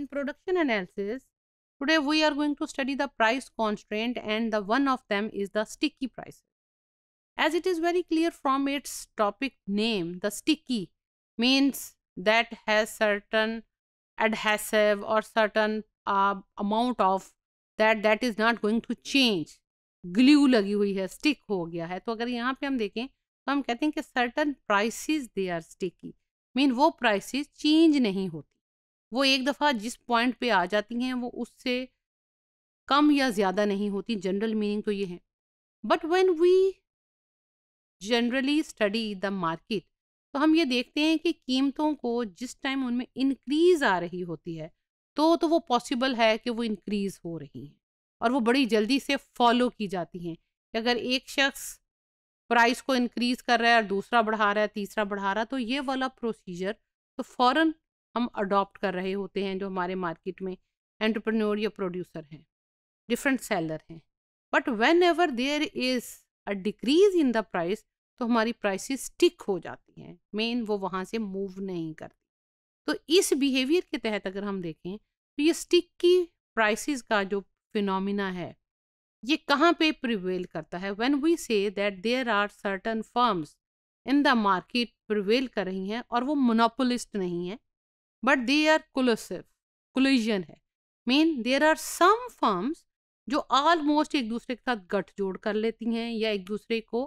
In production analysis, today we are going to study the price constraint and the one of them is the sticky prices. As it is very clear from its topic name, the sticky means that has certain adhesive or certain uh, amount of that that is not going to change glue lagi hui hai stick ho gaya hai to agar yahan pe hum dekhe to hum kehte hain ki certain prices they are sticky mean wo prices change nahi होती वो एक दफ़ा जिस point पे आ जाती हैं वो उससे कम या ज़्यादा नहीं होती जनरल मीनिंग तो ये है but when we generally study the market तो हम ये देखते हैं कि कीमतों को जिस टाइम उनमें इंक्रीज़ आ रही होती है तो तो वो पॉसिबल है कि वो इंक्रीज़ हो रही हैं और वो बड़ी जल्दी से फॉलो की जाती हैं कि अगर एक शख्स प्राइस को इंक्रीज़ कर रहा है और दूसरा बढ़ा रहा है तीसरा बढ़ा रहा है तो ये वाला प्रोसीजर तो फ़ौर हम अडॉप्ट कर रहे होते हैं जो हमारे मार्केट में एंटरप्रेन्योर या प्रोड्यूसर हैं डिफरेंट सेलर हैं but whenever there is a decrease in the price तो हमारी प्राइसेस स्टिक हो जाती हैं मेन वो वहाँ से मूव नहीं करती तो इस बिहेवियर के तहत अगर हम देखें तो ये स्टिक की प्राइसेस का जो फिनोमिना है ये कहाँ पे प्रिवेल करता है when we say that there are certain firms in the market prevail कर रही हैं और वो मोनोपोलिस्ट नहीं है but they are collusive collusion है mean there are some firms जो ऑलमोस्ट एक दूसरे के साथ गठजोड़ कर लेती हैं या एक दूसरे को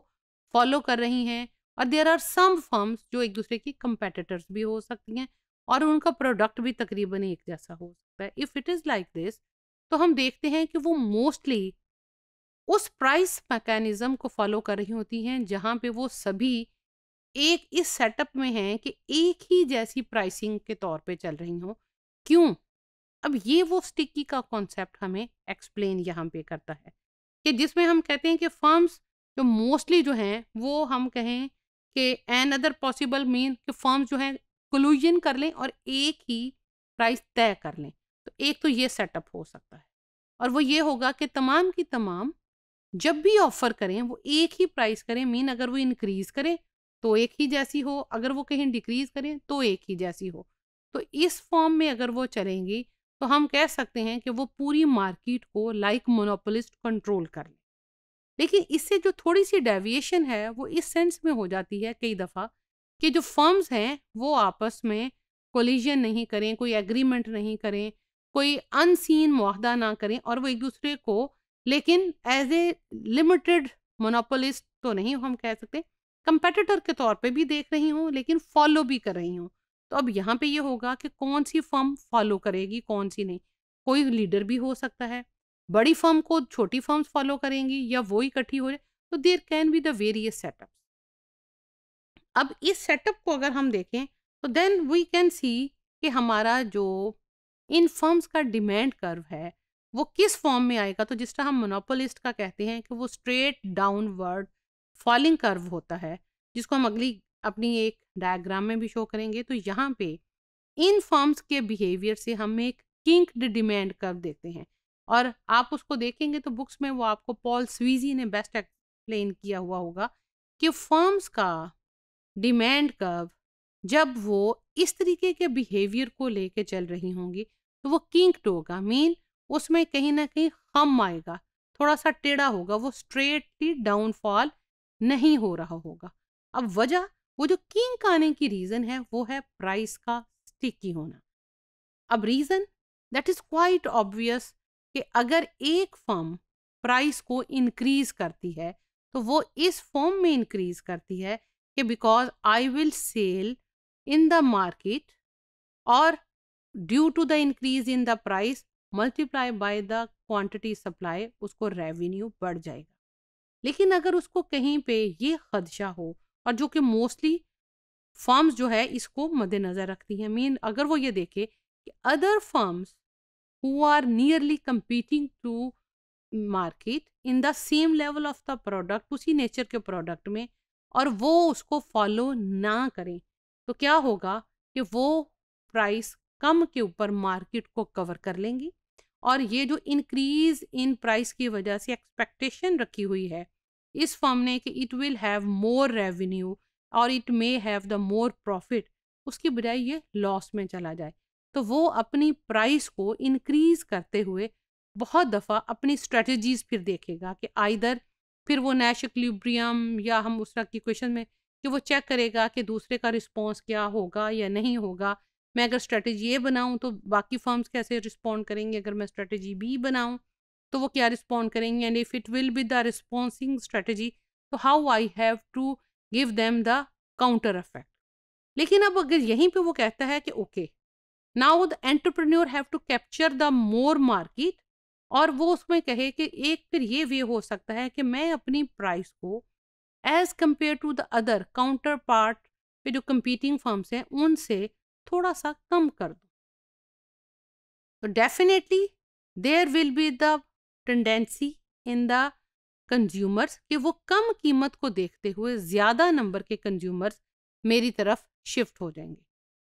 फॉलो कर रही हैं और देर आर सम फर्म्स जो एक दूसरे की कंपेटिटर्स भी हो सकती हैं और उनका प्रोडक्ट भी तकरीबन एक जैसा हो सकता है if it is like this तो हम देखते हैं कि वो मोस्टली उस प्राइस मैकेनिज़्म को फॉलो कर रही होती हैं जहाँ पे वो सभी एक इस सेटअप में हैं कि एक ही जैसी प्राइसिंग के तौर पे चल रही हो क्यों अब ये वो स्टिकी का कॉन्सेप्ट हमें एक्सप्लेन यहाँ पे करता है कि जिसमें हम कहते हैं कि फर्म्स जो मोस्टली जो हैं वो हम कहें कि एन अदर पॉसिबल मीन कि फर्म्स जो हैं क्लूजन कर लें और एक ही प्राइस तय कर लें तो एक तो ये सेटअप हो सकता है और वो ये होगा कि तमाम की तमाम जब भी ऑफ़र करें वो एक ही प्राइस करें मीन अगर वो इंक्रीज़ करें तो एक ही जैसी हो अगर वो कहीं डिक्रीज करें तो एक ही जैसी हो तो इस फॉर्म में अगर वो चलेंगी तो हम कह सकते हैं कि वो पूरी मार्केट को लाइक मोनोपोलिस्ट कंट्रोल कर लें लेकिन इससे जो थोड़ी सी डेविएशन है वो इस सेंस में हो जाती है कई दफ़ा कि जो फर्म्स हैं वो आपस में कोलिजन नहीं करें कोई एग्रीमेंट नहीं करें कोई अनसीन माहदा ना करें और वो एक दूसरे को लेकिन एज ए लिमिटेड मोनोपोलिस्ट तो नहीं हम कह सकते कंपेटिटर के तौर पे भी देख रही हूँ लेकिन फॉलो भी कर रही हूँ तो अब यहाँ पे ये होगा कि कौन सी फर्म फॉलो करेगी कौन सी नहीं कोई लीडर भी हो सकता है बड़ी फर्म को छोटी फर्म्स फॉलो करेंगी या वो इकट्ठी हो जाए तो there can be the various setup अब इस सेटअप को अगर हम देखें तो देन वी कैन सी कि हमारा जो इन फर्म्स का डिमांड कर्व है वो किस फॉर्म में आएगा तो जिस तरह हम मोनोपोलिस्ट का कहते हैं कि वो स्ट्रेट डाउनवर्ड फॉलिंग कर्व होता है जिसको हम अगली अपनी एक डायग्राम में भी शो करेंगे तो यहाँ पे इन फर्म्स के बिहेवियर से हम एक किंक्ड डिमांड कर्व देखते हैं और आप उसको देखेंगे तो बुक्स में वो आपको पॉल स्वीजी ने बेस्ट एक्सप्लेन किया हुआ होगा कि फर्म्स का डिमांड कर्व जब वो इस तरीके के बिहेवियर को लेके चल रही होंगी तो वो किंक्ड होगा मीन उसमें कहीं ना कहीं खम आएगा थोड़ा सा टेढ़ा होगा वो स्ट्रेटली डाउनफॉल नहीं हो रहा होगा अब वजह वो जो किंक आने की रीज़न है वो है प्राइस का स्टिकी होना अब reason that is quite obvious कि अगर एक फर्म प्राइस को इंक्रीज करती है तो वो इस फॉर्म में इंक्रीज करती है कि because I will sell in the market और due to the increase in the price multiply by the quantity supply उसको रेवेन्यू बढ़ जाएगा लेकिन अगर उसको कहीं पे ये खदशा हो और जो कि मोस्टली फार्म्स जो है इसको मद्देनज़र रखती हैं मीन अगर वो ये देखे कि other firms who are nearly competing to market in the same level of the product उसी नेचर के प्रोडक्ट में और वो उसको फॉलो ना करें तो क्या होगा कि वो प्राइस कम के ऊपर मार्केट को कवर कर लेंगी और ये जो इंक्रीज इन प्राइस की वजह से एक्सपेक्टेशन रखी हुई है इस फर्म ने कि it will have more revenue और it may have the more profit उसकी बजाय ये लॉस में चला जाए तो वो अपनी प्राइस को इंक्रीज करते हुए बहुत दफ़ा अपनी स्ट्रेटजीज फिर देखेगा कि आइदर फिर वो नैश एक्लिब्रियम या हम उस तरह की क्वेश्चन में कि वो चेक करेगा कि दूसरे का रिस्पॉन्स क्या होगा या नहीं होगा मैं अगर स्ट्रेटजी ए बनाऊँ तो बाकी फर्म्स कैसे रिस्पॉन्ड करेंगी अगर मैं स्ट्रेटजी बी बनाऊँ तो वो क्या रिस्पॉन्ड करेंगी and if it will be the responding strategy तो how I have to give them the counter affect लेकिन अब अगर यहीं पे वो कहता है कि okay now the entrepreneur have to capture the more market और वो उसमें कहे कि एक फिर ये वे हो सकता है कि मैं अपनी प्राइस को as compare to the other counterpart पे जो कम्पीटिंग फर्म्स हैं उनसे थोड़ा सा कम कर दो तो definitely there will be the tendency in the consumers कि वो कम कीमत को देखते हुए ज़्यादा नंबर के कंज्यूमर्स मेरी तरफ शिफ्ट हो जाएंगे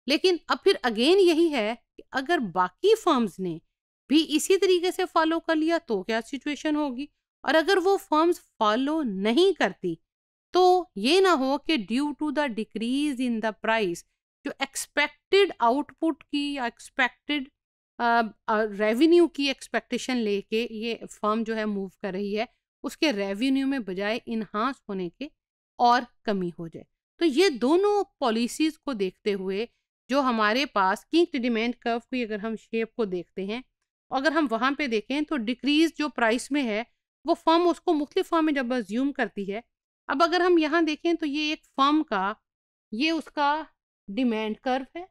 लेकिन अब फिर अगेन यही है कि अगर बाकी फर्म्स ने भी इसी तरीके से फॉलो कर लिया तो क्या सिचुएशन होगी और अगर वो फर्म्स फॉलो नहीं करती तो ये ना हो कि due to the decrease in the price जो एक्सपेक्टेड आउटपुट की या एक्सपेक्टेड रेवेन्यू की एक्सपेक्टेशन लेके ये फर्म जो है मूव कर रही है उसके रेवेन्यू में बजाय इन्हांस होने के और कमी हो जाए तो ये दोनों पॉलिसीज़ को देखते हुए जो हमारे पास किंग डिमांड कर्व की अगर हम शेप को देखते हैं अगर हम वहाँ पे देखें तो डिक्रीज जो प्राइस में है वो फर्म उसको मुख्तु फर्म में जब ज्यूम करती है अब अगर हम यहाँ देखें तो ये एक फर्म का ये उसका डिमांड कर्व है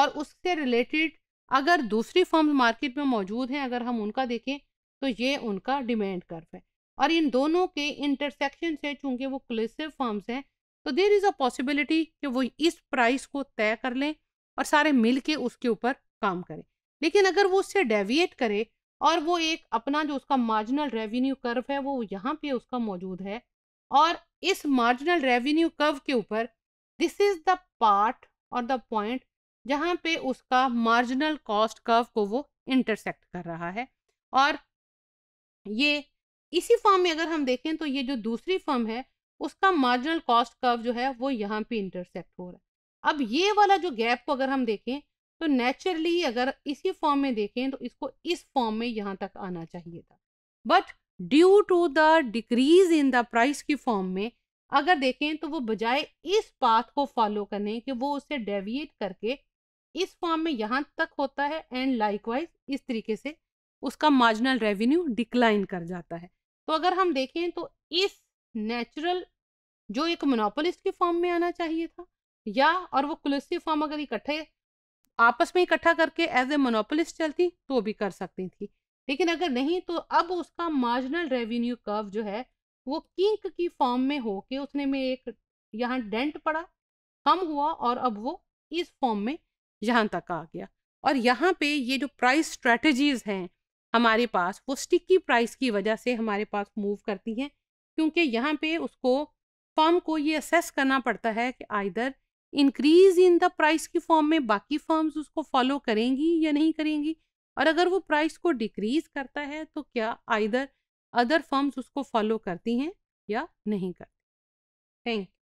और उससे रिलेटेड अगर दूसरी फर्म्स मार्केट में मौजूद हैं अगर हम उनका देखें तो ये उनका डिमांड कर्व है और इन दोनों के इंटरसेक्शन से चूंकि वो क्लेसिव फर्म्स हैं तो देर इज़ अ पॉसिबिलिटी कि वो इस प्राइस को तय कर लें और सारे मिल के उसके ऊपर काम करें लेकिन अगर वो उससे डेविएट करे और वो एक अपना जो उसका मार्जिनल रेवेन्यू कर्व है वो यहाँ पे उसका मौजूद है और इस मार्जिनल रेवेन्यू कर्व के ऊपर दिस इज़ द पार्ट और द पॉइंट जहाँ पे उसका मार्जिनल कॉस्ट कर्व को वो इंटरसेक्ट कर रहा है और ये इसी फॉर्म में अगर हम देखें तो ये जो दूसरी फॉर्म है उसका मार्जिनल कॉस्ट कर्व जो है वो यहाँ पे इंटरसेक्ट हो रहा है अब ये वाला जो गैप को अगर हम देखें तो नेचुरली अगर इसी फॉर्म में देखें तो इसको इस फॉर्म में यहाँ तक आना चाहिए था but due to the decrease in the price की फॉर्म में अगर देखें तो वो बजाय इस पाथ को फॉलो करने कि वो उसे डेविएट करके इस फॉर्म में यहाँ तक होता है एंड लाइकवाइज इस तरीके से उसका मार्जिनल रेवेन्यू डिक्लाइन कर जाता है तो अगर हम देखें तो इस नेचुरल जो एक मोनोपोलिस्ट के फॉर्म में आना चाहिए था या और वो क्लोसिव फॉर्म अगर इकट्ठे आपस में इकट्ठा करके एज ए मोनोपोलिस्ट चलती तो भी कर सकती थी लेकिन अगर नहीं तो अब उसका मार्जिनल रेवेन्यू कर्व जो है वो कीक की फॉर्म में हो के उसने में एक यहाँ डेंट पड़ा कम हुआ और अब वो इस फॉर्म में यहाँ तक आ गया और यहाँ पे ये जो प्राइस स्ट्रेटजीज हैं हमारे पास वो स्टिकी प्राइस की वजह से हमारे पास मूव करती हैं क्योंकि यहाँ पे उसको फॉर्म को ये असेस करना पड़ता है कि either increase in the price की फॉर्म में बाकी फॉर्म्स उसको फॉलो करेंगी या नहीं करेंगी और अगर वो प्राइस को डिक्रीज करता है तो क्या आइदर अदर फर्म्स उसको फॉलो करती हैं या नहीं करती थैंक यू